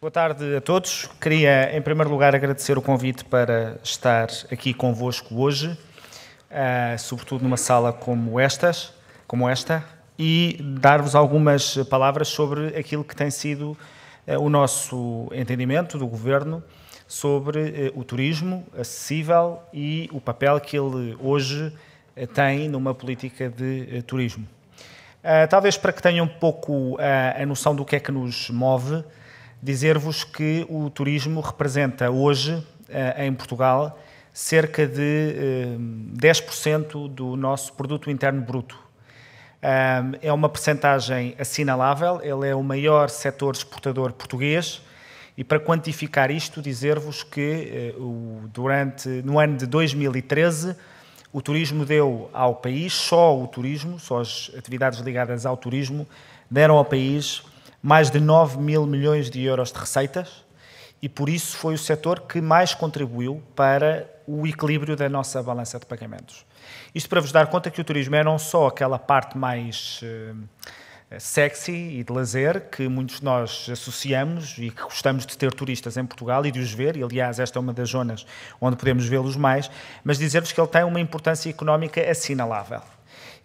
Boa tarde a todos. Queria, em primeiro lugar, agradecer o convite para estar aqui convosco hoje, ah, sobretudo numa sala como, estas, como esta, e dar-vos algumas palavras sobre aquilo que tem sido ah, o nosso entendimento do Governo sobre ah, o turismo acessível e o papel que ele hoje tem numa política de turismo. Talvez para que tenham um pouco a noção do que é que nos move dizer-vos que o turismo representa hoje, eh, em Portugal, cerca de 10% eh, do nosso produto interno bruto. Eh, é uma percentagem assinalável, ele é o maior setor exportador português e para quantificar isto, dizer-vos que durante, no ano de 2013 o turismo deu ao país, só o turismo, só as atividades ligadas ao turismo, deram ao país mais de 9 mil milhões de euros de receitas e por isso foi o setor que mais contribuiu para o equilíbrio da nossa balança de pagamentos. Isto para vos dar conta que o turismo é não só aquela parte mais eh, eh, sexy e de lazer que muitos de nós associamos e que gostamos de ter turistas em Portugal e de os ver, e aliás, esta é uma das zonas onde podemos vê-los mais, mas dizer-vos que ele tem uma importância económica assinalável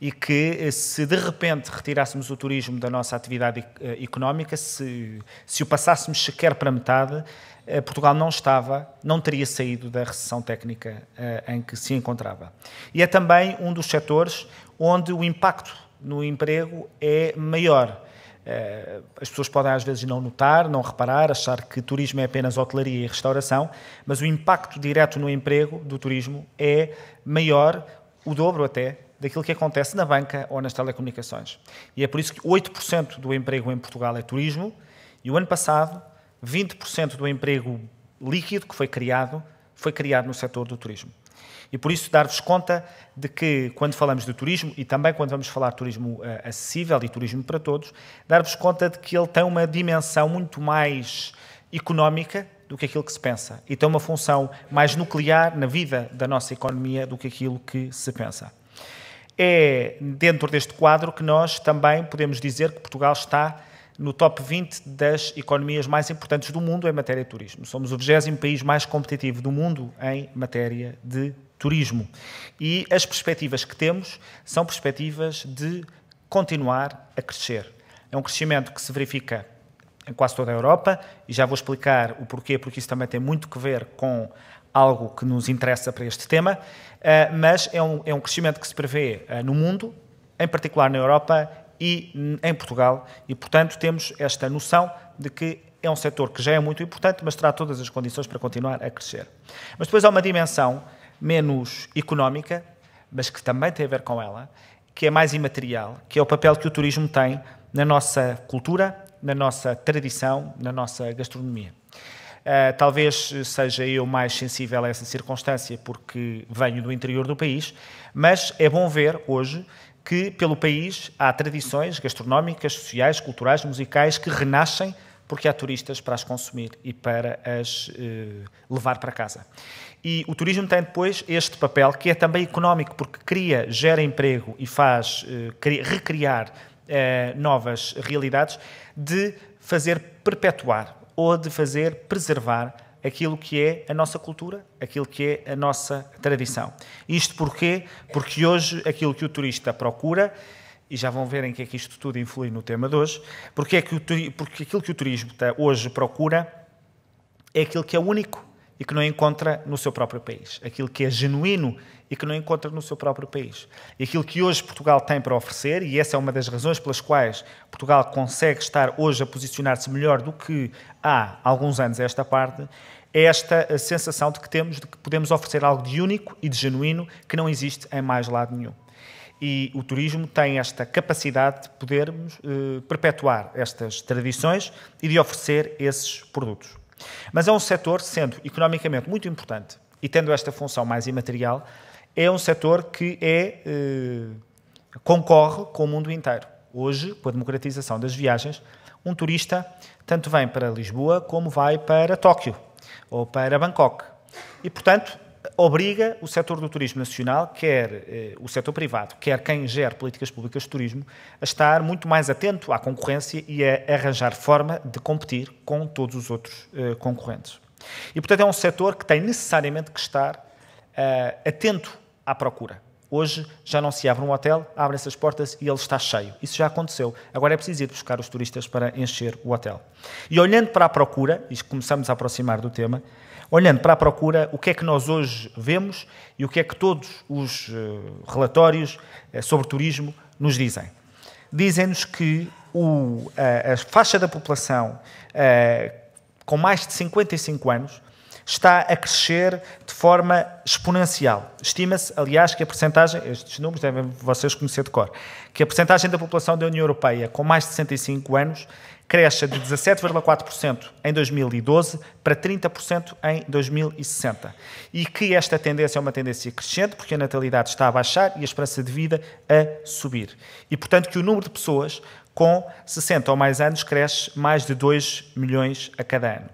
e que eh, se de repente retirássemos o turismo da nossa atividade eh, económica, se, se o passássemos sequer para metade, eh, Portugal não estava, não teria saído da recessão técnica em que se encontrava. E é também um dos setores onde o impacto no emprego é maior. As pessoas podem às vezes não notar, não reparar, achar que turismo é apenas hotelaria e restauração, mas o impacto direto no emprego do turismo é maior, o dobro até, daquilo que acontece na banca ou nas telecomunicações. E é por isso que 8% do emprego em Portugal é turismo e o ano passado 20% do emprego líquido que foi criado foi criado no setor do turismo. E por isso dar-vos conta de que, quando falamos de turismo, e também quando vamos falar de turismo uh, acessível e turismo para todos, dar-vos conta de que ele tem uma dimensão muito mais económica do que aquilo que se pensa e tem uma função mais nuclear na vida da nossa economia do que aquilo que se pensa. É dentro deste quadro que nós também podemos dizer que Portugal está no top 20 das economias mais importantes do mundo em matéria de turismo. Somos o 20 país mais competitivo do mundo em matéria de turismo. E as perspectivas que temos são perspectivas de continuar a crescer. É um crescimento que se verifica em quase toda a Europa, e já vou explicar o porquê, porque isso também tem muito que ver com algo que nos interessa para este tema, eh, mas é um, é um crescimento que se prevê eh, no mundo, em particular na Europa e em Portugal, e portanto temos esta noção de que é um setor que já é muito importante, mas terá todas as condições para continuar a crescer. Mas depois há uma dimensão menos económica, mas que também tem a ver com ela, que é mais imaterial, que é o papel que o turismo tem na nossa cultura, na nossa tradição, na nossa gastronomia. Uh, talvez seja eu mais sensível a essa circunstância, porque venho do interior do país, mas é bom ver hoje que pelo país há tradições gastronómicas, sociais, culturais, musicais que renascem porque há turistas para as consumir e para as uh, levar para casa. E o turismo tem depois este papel que é também económico, porque cria, gera emprego e faz uh, recriar eh, novas realidades, de fazer perpetuar ou de fazer preservar aquilo que é a nossa cultura, aquilo que é a nossa tradição. Isto porquê? Porque hoje aquilo que o turista procura, e já vão ver em que é que isto tudo influi no tema de hoje, porque, é que o, porque aquilo que o turismo hoje procura é aquilo que é único e que não encontra no seu próprio país. Aquilo que é genuíno e que não encontra no seu próprio país. E aquilo que hoje Portugal tem para oferecer, e essa é uma das razões pelas quais Portugal consegue estar hoje a posicionar-se melhor do que há alguns anos a esta parte, é esta sensação de que temos de que podemos oferecer algo de único e de genuíno que não existe em mais lado nenhum. E o turismo tem esta capacidade de podermos eh, perpetuar estas tradições e de oferecer esses produtos. Mas é um setor, sendo economicamente muito importante e tendo esta função mais imaterial, é um setor que é, eh, concorre com o mundo inteiro. Hoje, com a democratização das viagens, um turista tanto vem para Lisboa como vai para Tóquio ou para Bangkok. E, portanto, obriga o setor do turismo nacional, quer eh, o setor privado, quer quem gere políticas públicas de turismo, a estar muito mais atento à concorrência e a arranjar forma de competir com todos os outros eh, concorrentes. E, portanto, é um setor que tem necessariamente que estar eh, atento à procura. Hoje já não se abre um hotel, abrem-se as portas e ele está cheio. Isso já aconteceu. Agora é preciso ir buscar os turistas para encher o hotel. E olhando para a procura, e começamos a aproximar do tema, olhando para a procura, o que é que nós hoje vemos e o que é que todos os eh, relatórios eh, sobre turismo nos dizem. Dizem-nos que o, a, a, faixa da população a, eh, com mais de 55 anos está a crescer de forma exponencial. Estima-se, aliás, que a percentagem, estes números devem vocês conhecer de cor, que a percentagem da população da União Europeia com mais de 65 anos Cresce de 17,4% em 2012 para 30% em 2060. E que esta tendência é uma tendência crescente, porque a natalidade está a baixar e a esperança de vida a subir. E, portanto, que o número de pessoas com 60 ou mais anos cresce mais de 2 milhões a cada ano.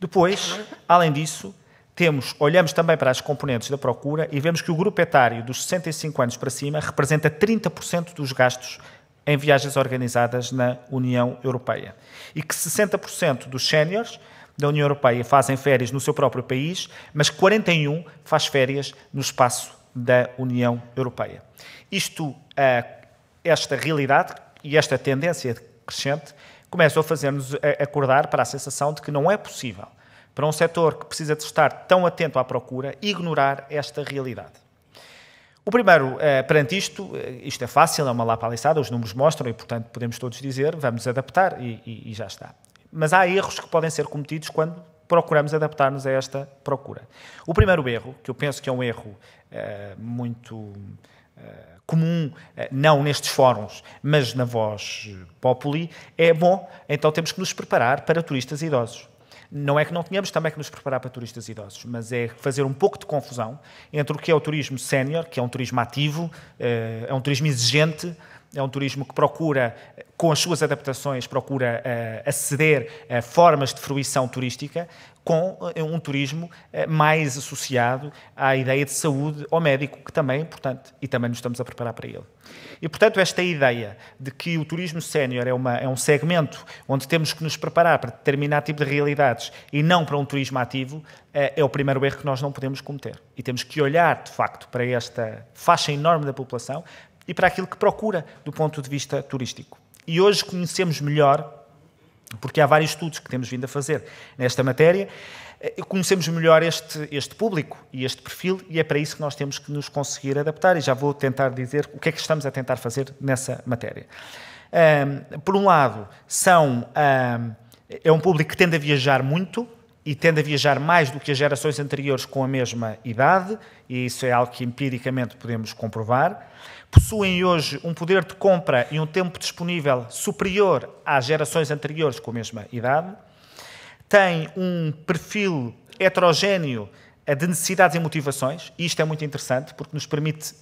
Depois, além disso, temos, olhamos também para as componentes da procura e vemos que o grupo etário dos 65 anos para cima representa 30% dos gastos em viagens organizadas na União Europeia. E que 60% dos séniores da União Europeia fazem férias no seu próprio país, mas 41 faz férias no espaço da União Europeia. Isto, eh, esta realidade e esta tendência crescente começam a fazer-nos eh, acordar para a sensação de que não é possível para um setor que precisa de estar tão atento à procura ignorar esta realidade. O primeiro, eh, perante isto, eh, isto é fácil, é uma lapa os números mostram e, portanto, podemos todos dizer, vamos adaptar e, e, e já está. Mas há erros que podem ser cometidos quando procuramos adaptar-nos a esta procura. O primeiro erro, que eu penso que é um erro eh, muito comum, não nestes fóruns, mas na voz populi, é bom, então temos que nos preparar para turistas idosos. Não é que não tenhamos também é que nos preparar para turistas idosos, mas é fazer um pouco de confusão entre o que é o turismo sénior, que é um turismo ativo, eh, é um turismo exigente, é um turismo que procura com as suas adaptações, procura eh, aceder a formas de fruição turística com eh, um turismo eh, mais associado à ideia de saúde ao médico, que também é importante e também nos estamos a preparar para ele. E, portanto, esta ideia de que o turismo sénior é, é um segmento onde temos que nos preparar para determinado tipo de realidades e não para um turismo ativo, é o primeiro erro que nós não podemos cometer. E temos que olhar, de facto, para esta faixa enorme da população e para aquilo que procura do ponto de vista turístico. E hoje conhecemos melhor, porque há vários estudos que temos vindo a fazer nesta matéria, eh, conhecemos melhor este, este público e este perfil, e é para isso que nós temos que nos conseguir adaptar, e já vou tentar dizer o que é que estamos a tentar fazer nessa matéria. Um, por um lado, são, um, é um público que tende a viajar muito, e tende a viajar mais do que as gerações anteriores com a mesma idade, e isso é algo que empiricamente podemos comprovar possuem hoje um poder de compra e um tempo disponível superior às gerações anteriores com a mesma idade, têm um perfil heterogéneo eh, de necessidades e motivações, e isto é muito interessante porque nos permite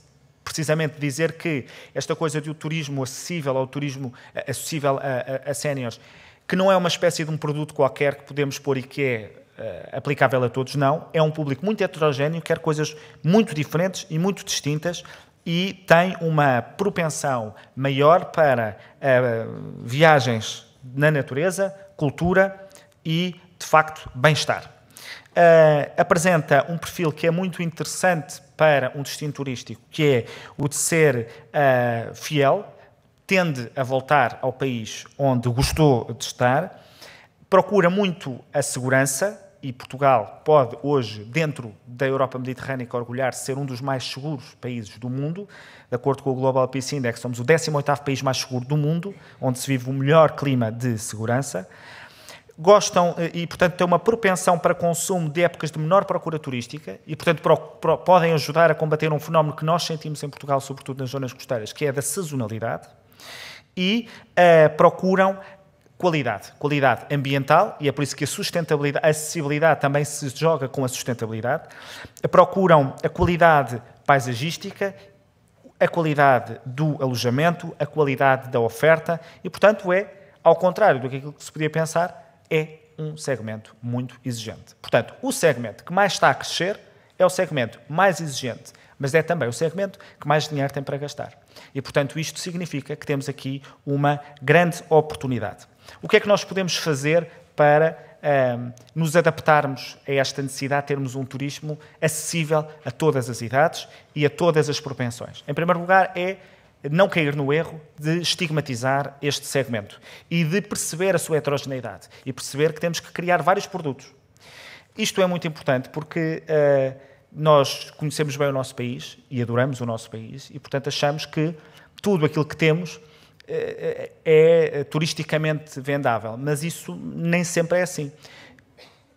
precisamente dizer que esta coisa do turismo acessível ao turismo eh, acessível a, a, a séniores, que não é uma espécie de um produto qualquer que podemos pôr e que é Uh, aplicável a todos, não. É um público muito heterogéneo, quer coisas muito diferentes e muito distintas, e tem uma propensão maior para uh, viagens na natureza, cultura e, de facto, bem-estar. Uh, apresenta um perfil que é muito interessante para um destino turístico, que é o de ser uh, fiel, tende a voltar ao país onde gostou de estar, procura muito a segurança, e Portugal pode hoje, dentro da Europa Mediterrânea, orgulhar-se de ser um dos mais seguros países do mundo. De acordo com o Global Peace Index, somos o 18º país mais seguro do mundo, onde se vive o melhor clima de segurança. Gostam eh, e, portanto, têm uma propensão para consumo de épocas de menor procura turística e, portanto, pro, pro, podem ajudar a combater um fenómeno que nós sentimos em Portugal, sobretudo nas zonas costeiras, que é da sazonalidade e uh, procuram qualidade, qualidade ambiental, e é por isso que a sustentabilidade, a acessibilidade também se joga com a sustentabilidade, procuram a qualidade paisagística, a qualidade do alojamento, a qualidade da oferta, e portanto é, ao contrário do que se podia pensar, é um segmento muito exigente. Portanto, o segmento que mais está a crescer é o segmento mais exigente, mas é também o segmento que mais dinheiro tem para gastar. E, portanto, isto significa que temos aqui uma grande oportunidade. O que é que nós podemos fazer para um, ehm, nos adaptarmos a esta necessidade de termos um turismo acessível a todas as idades e a todas as propensões? Em primeiro lugar, é não cair no erro de estigmatizar este segmento e de perceber a sua heterogeneidade e perceber que temos que criar vários produtos. Isto é muito importante porque uh, nós conhecemos bem o nosso país e adoramos o nosso país e, portanto, achamos que tudo aquilo que temos é, é, é turisticamente vendável, mas isso nem sempre é assim.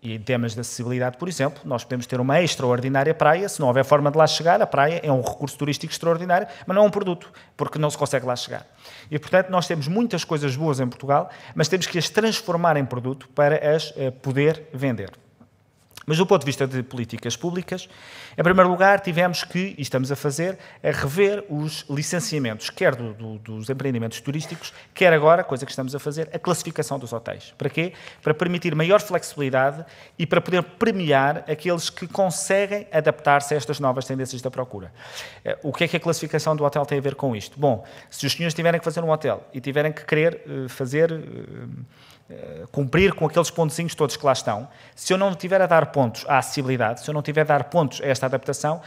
E em temas de acessibilidade, por exemplo, nós podemos ter uma extraordinária praia, se não houver forma de lá chegar, a praia é um recurso turístico extraordinário, mas não é um produto, porque não se consegue lá chegar. E, portanto, nós temos muitas coisas boas em Portugal, mas temos que as transformar em produto para as eh, poder vender. Mas do ponto de vista de políticas públicas, em primeiro lugar, tivemos que, e estamos a fazer, a rever os licenciamentos, quer do, do, dos empreendimentos turísticos, quer agora, coisa que estamos a fazer, a classificação dos hotéis. Para quê? Para permitir maior flexibilidade e para poder premiar aqueles que conseguem adaptar-se a estas novas tendências da procura. Eh, o que é que a classificação do hotel tem a ver com isto? Bom, se os senhores tiverem que fazer um hotel e tiverem que querer eh, fazer eh, eh, cumprir com aqueles pontozinhos todos que lá estão, se eu não tiver a dar pontos à acessibilidade, se eu não tiver a dar pontos a esta adaptação,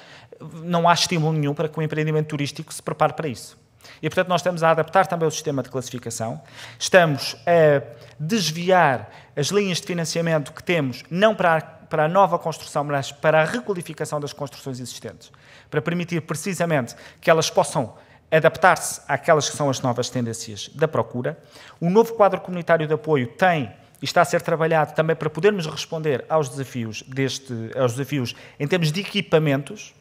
não há estímulo nenhum para que o empreendimento turístico se prepare para isso. E, portanto, nós estamos a adaptar também o sistema de classificação, estamos a desviar as linhas de financiamento que temos, não para a, para a nova construção, mas para a requalificação das construções existentes, para permitir precisamente que elas possam adaptar-se àquelas que são as novas tendências da procura. O novo quadro comunitário de apoio tem e está a ser trabalhado também para podermos responder aos desafios, deste, aos desafios em termos de equipamentos,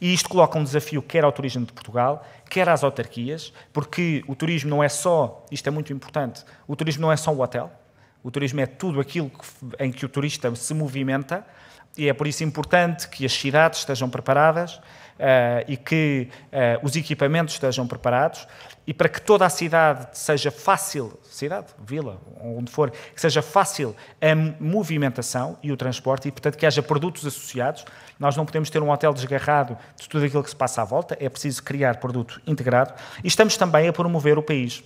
e isto coloca um desafio quer ao turismo de Portugal, quer às autarquias, porque o turismo não é só, isto é muito importante, o turismo não é só o hotel, o turismo é tudo aquilo que, em que o turista se movimenta, e é por isso importante que as cidades estejam preparadas, eh, e que eh, os equipamentos estejam preparados e para que toda a cidade seja fácil, cidade, vila, onde for, que seja fácil a movimentação e o transporte e, portanto, que haja produtos associados. Nós não podemos ter um hotel desgarrado de tudo aquilo que se passa à volta, é preciso criar produto integrado e estamos também a promover o país.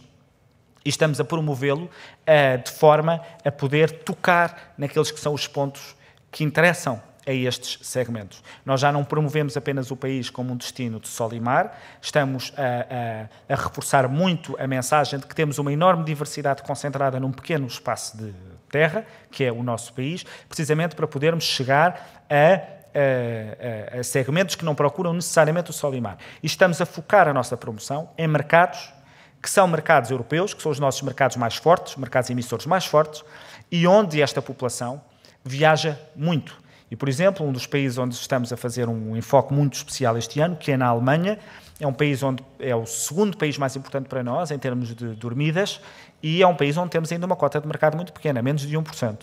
E estamos a promovê-lo eh, de forma a poder tocar naqueles que são os pontos que interessam a estes segmentos. Nós já não promovemos apenas o país como um destino de sol e mar, estamos a, a, a reforçar muito a mensagem de que temos uma enorme diversidade concentrada num pequeno espaço de terra, que é o nosso país, precisamente para podermos chegar a a, segmentos que não procuram necessariamente o sol e mar. E estamos a focar a nossa promoção em mercados que são mercados europeus, que são os nossos mercados mais fortes, mercados emissores mais fortes, e onde esta população viaja muito. E, por exemplo, um dos países onde estamos a fazer um enfoque muito especial este ano, que é na Alemanha, é um país onde é o segundo país mais importante para nós em termos de dormidas e é um país onde temos ainda uma cota de mercado muito pequena, menos de 1%.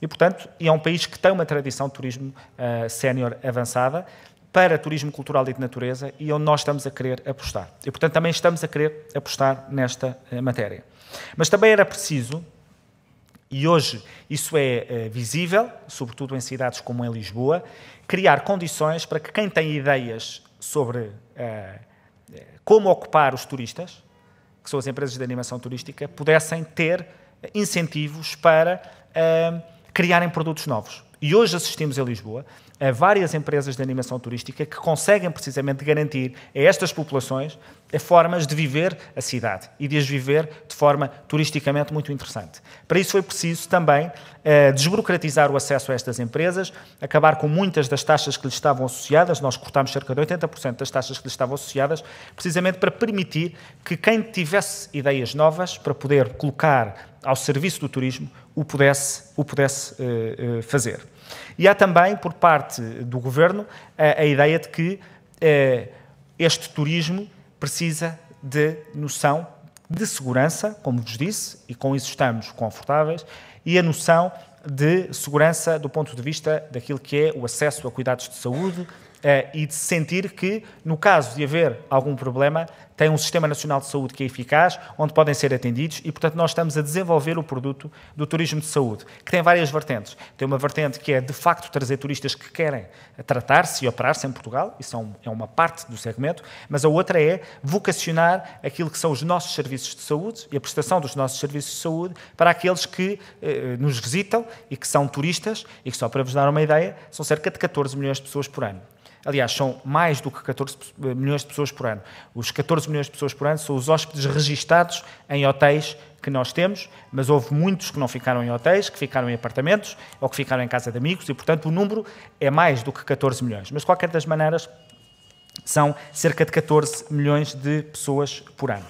E, portanto, é um país que tem uma tradição de turismo uh, sénior avançada para turismo cultural e de natureza e onde nós estamos a querer apostar. E, portanto, também estamos a querer apostar nesta uh, matéria. Mas também era preciso e hoje isso é eh, visível, sobretudo em cidades como em Lisboa, criar condições para que quem tem ideias sobre eh, eh, como ocupar os turistas, que são as empresas de animação turística, pudessem ter incentivos para criarem produtos novos. E hoje assistimos em Lisboa a várias empresas de animação turística que conseguem precisamente garantir a estas populações formas de viver a cidade e de as viver de forma turisticamente muito interessante. Para isso foi preciso também eh, desburocratizar o acesso a estas empresas, acabar com muitas das taxas que lhes estavam associadas, nós cortámos cerca de 80% das taxas que lhes estavam associadas, precisamente para permitir que quem tivesse ideias novas para poder colocar ao serviço do turismo o pudesse, o pudesse eh, eh, fazer. E há também, por parte do governo, a, a ideia de que eh, este turismo precisa de noção de segurança, como vos disse, e com isso estamos confortáveis, e a noção de segurança do ponto de vista daquilo que é o acesso a cuidados de saúde eh, e de sentir que, no caso de haver algum problema, têm um Sistema Nacional de Saúde que é eficaz, onde podem ser atendidos e, portanto, nós estamos a desenvolver o produto do turismo de saúde, que tem várias vertentes. Tem uma vertente que é, de facto, trazer turistas que querem tratar-se e operar-se em Portugal, isso é, é uma parte do segmento, mas a outra é vocacionar aquilo que são os nossos serviços de saúde e a prestação dos nossos serviços de saúde para aqueles que eh, nos visitam e que são turistas e que, só para vos dar uma ideia, são cerca de 14 milhões de pessoas por ano. Aliás, são mais do que 14 eh, milhões de pessoas por ano. Os 14 milhões de pessoas por ano são os hóspedes registados em hotéis que nós temos, mas houve muitos que não ficaram em hotéis, que ficaram em apartamentos ou que ficaram em casa de amigos e, portanto, o número é mais do que 14 milhões. Mas, de qualquer das maneiras, são cerca de 14 milhões de pessoas por ano.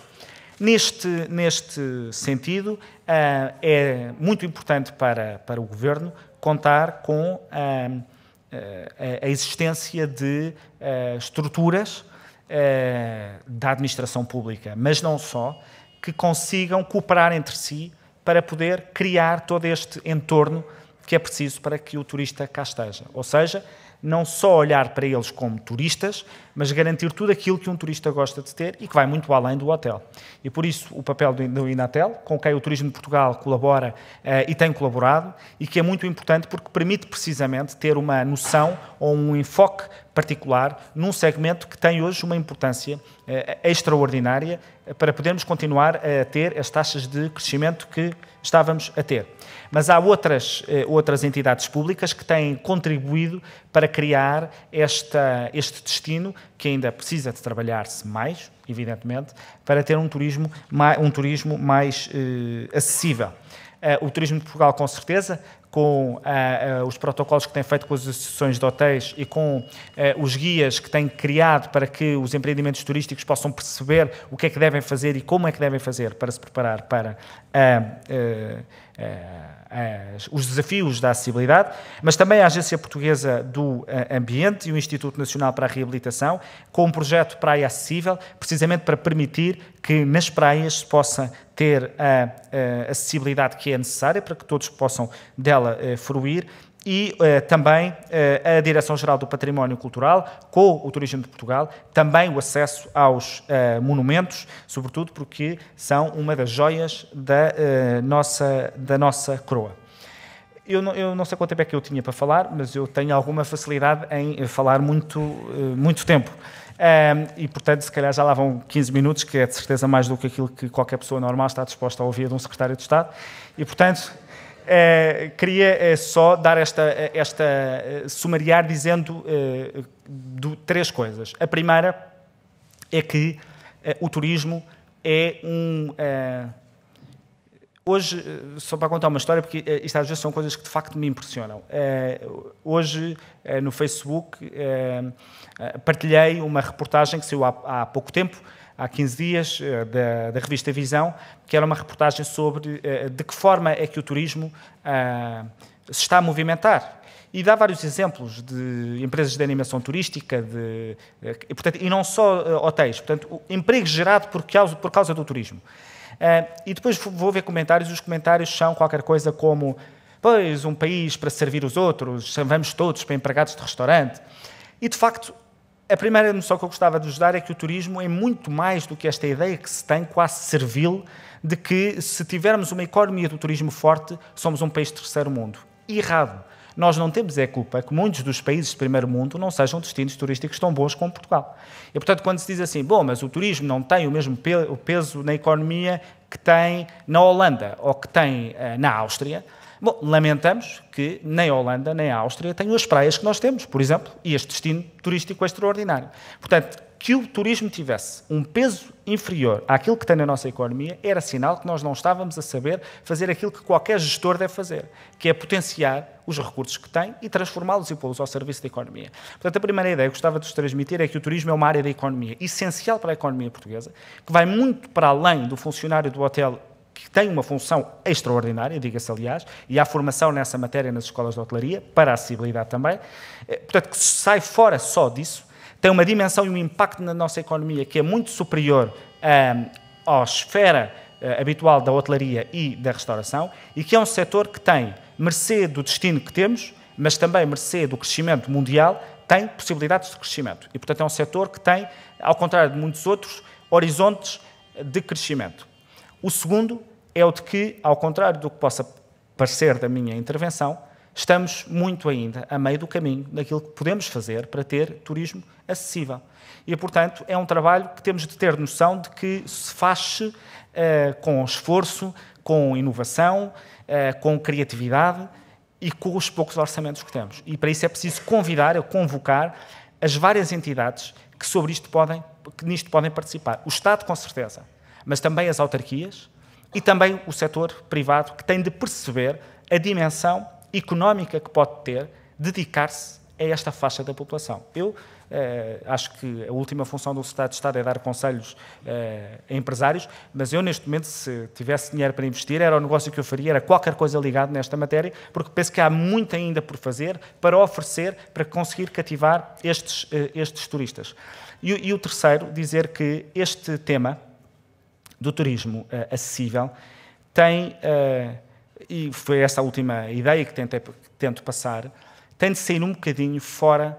Neste, neste sentido, eh, é muito importante para, para o Governo contar com eh, eh, a existência de eh, estruturas eh, da administração pública, mas não só, que consigam cooperar entre si para poder criar todo este entorno que é preciso para que o turista cá esteja. Ou seja, não só olhar para eles como turistas, mas garantir tudo aquilo que um turista gosta de ter e que vai muito além do hotel. E por isso o papel do Inatel, com quem o Turismo de Portugal colabora eh, e tem colaborado, e que é muito importante porque permite precisamente ter uma noção ou um enfoque particular num segmento que tem hoje uma importância eh, extraordinária para podermos continuar a ter as taxas de crescimento que estávamos a ter. Mas há outras, eh, outras entidades públicas que têm contribuído para criar esta, este destino que ainda precisa de trabalhar-se mais, evidentemente, para ter um turismo mais, um turismo mais eh, acessível. Uh, o turismo de Portugal, com certeza, com uh, uh, os protocolos que tem feito com as associações de hotéis e com os guias que tem criado para que os empreendimentos turísticos possam perceber o que é que devem fazer e como é que devem fazer para se preparar para eh, eh, os desafios da acessibilidade, mas também a Agência Portuguesa do eh, Ambiente e o Instituto Nacional para a Reabilitação, com um projeto Praia Acessível, precisamente para permitir que nas praias se possa ter a, a acessibilidade que é necessária para que todos possam dela fruir e eh, também eh, a Direção-Geral do Património Cultural, com o Turismo de Portugal, também o acesso aos eh, monumentos, sobretudo porque são uma das joias da, eh, nossa, da nossa coroa. Eu não, eu não, sei quanto tempo é que eu tinha para falar, mas eu tenho alguma facilidade em eh, falar muito, eh, muito tempo. Um, e, portanto, se calhar já lá vão 15 minutos, que é de certeza mais do que aquilo que qualquer pessoa normal está disposta a ouvir de um secretário de Estado. E, portanto, Uh, queria uh, só dar esta, é, esta uh, sumariar dizendo do, três coisas. A primeira é que o turismo é um. hoje, só para contar uma história, porque isto às vezes são coisas que de facto me impressionam. hoje, no Facebook, partilhei uma reportagem que saiu há, há pouco tempo há 15 dias eh, da, da revista Visão, que era uma reportagem sobre eh, de que forma é que o turismo ah, se está a movimentar. E dá vários exemplos de empresas de animação turística, de, eh, e, portanto, e não só hotéis, portanto, emprego gerado por causa, por causa do turismo. Ah, e depois vou ver comentários, e os comentários são qualquer coisa como pois, um país para servir os outros, vamos todos para empregados de restaurante. E, de facto, a primeira noção que eu gostava de vos dar é que o turismo é muito mais do que esta ideia que se tem, quase servil, de que se tivermos uma economia do turismo forte, somos um país de terceiro mundo. Errado. Nós não temos é culpa que muitos dos países de primeiro mundo não sejam destinos turísticos tão bons como Portugal. E, portanto, quando se diz assim, bom, mas o turismo não tem o mesmo peso na economia que tem na Holanda ou que tem eh, na Áustria, Bom, lamentamos que nem a Holanda nem a Áustria tenham as praias que nós temos, por exemplo, e este destino turístico extraordinário. Portanto, que o turismo tivesse um peso inferior àquilo que tem na nossa economia era sinal que nós não estávamos a saber fazer aquilo que qualquer gestor deve fazer, que é potenciar os recursos que tem e transformá-los e pô-los ao serviço da economia. Portanto, a primeira ideia que gostava de vos transmitir é que o turismo é uma área da economia essencial para a economia portuguesa, que vai muito para além do funcionário do hotel que tem uma função extraordinária, diga-se aliás, e há formação nessa matéria nas escolas de hotelaria, para a acessibilidade também, eh, portanto, que sai fora só disso, tem uma dimensão e um impacto na nossa economia que é muito superior ehm, à esfera eh, habitual da hotelaria e da restauração, e que é um setor que tem, mercê do destino que temos, mas também mercê do crescimento mundial, tem possibilidades de crescimento. E, portanto, é um setor que tem, ao contrário de muitos outros, horizontes de crescimento. O segundo é o de que, ao contrário do que possa parecer da minha intervenção, estamos muito ainda a meio do caminho daquilo que podemos fazer para ter turismo acessível. E, portanto, é um trabalho que temos de ter noção de que se faz uh, com esforço, com inovação, uh, com criatividade e com os poucos orçamentos que temos. E para isso é preciso convidar, convocar, as várias entidades que sobre isto podem, que nisto podem participar. O Estado, com certeza, mas também as autarquias, e também o setor privado, que tem de perceber a dimensão económica que pode ter dedicar-se a esta faixa da população. Eu eh, acho que a última função do Estado de Estado é dar conselhos eh, a empresários, mas eu, neste momento, se tivesse dinheiro para investir, era o negócio que eu faria, era qualquer coisa ligada nesta matéria, porque penso que há muito ainda por fazer para oferecer, para conseguir cativar estes, eh, estes turistas. E, e o terceiro, dizer que este tema do turismo uh, acessível, tem, uh, e foi essa a última ideia que tentei, tento passar, tem de sair um bocadinho fora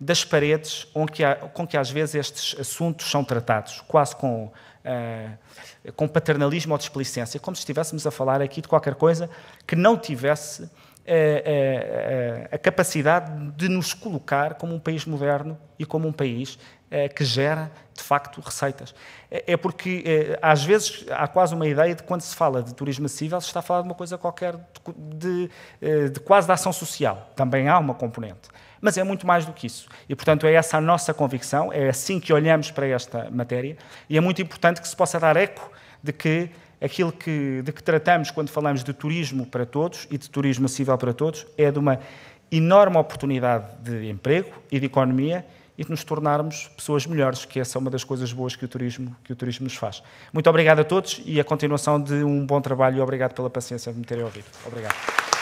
das paredes onde, com que às vezes estes assuntos são tratados, quase com, uh, com paternalismo ou desplicência, como se estivéssemos a falar aqui de qualquer coisa que não tivesse uh, uh, a capacidade de nos colocar como um país moderno e como um país é, que gera, de facto, receitas. É, é porque, é, às vezes, há quase uma ideia de quando se fala de turismo acessível, se está a falar de uma coisa qualquer, de, de, de quase da ação social. Também há uma componente. Mas é muito mais do que isso. E, portanto, é essa a nossa convicção, é assim que olhamos para esta matéria, e é muito importante que se possa dar eco de que aquilo que, de que tratamos quando falamos de turismo para todos e de turismo acessível para todos é de uma enorme oportunidade de emprego e de economia e de nos tornarmos pessoas melhores, que essa é uma das coisas boas que o turismo, que o turismo nos faz. Muito obrigado a todos e a continuação de um bom trabalho e obrigado pela paciência de me terem ouvido. Obrigado.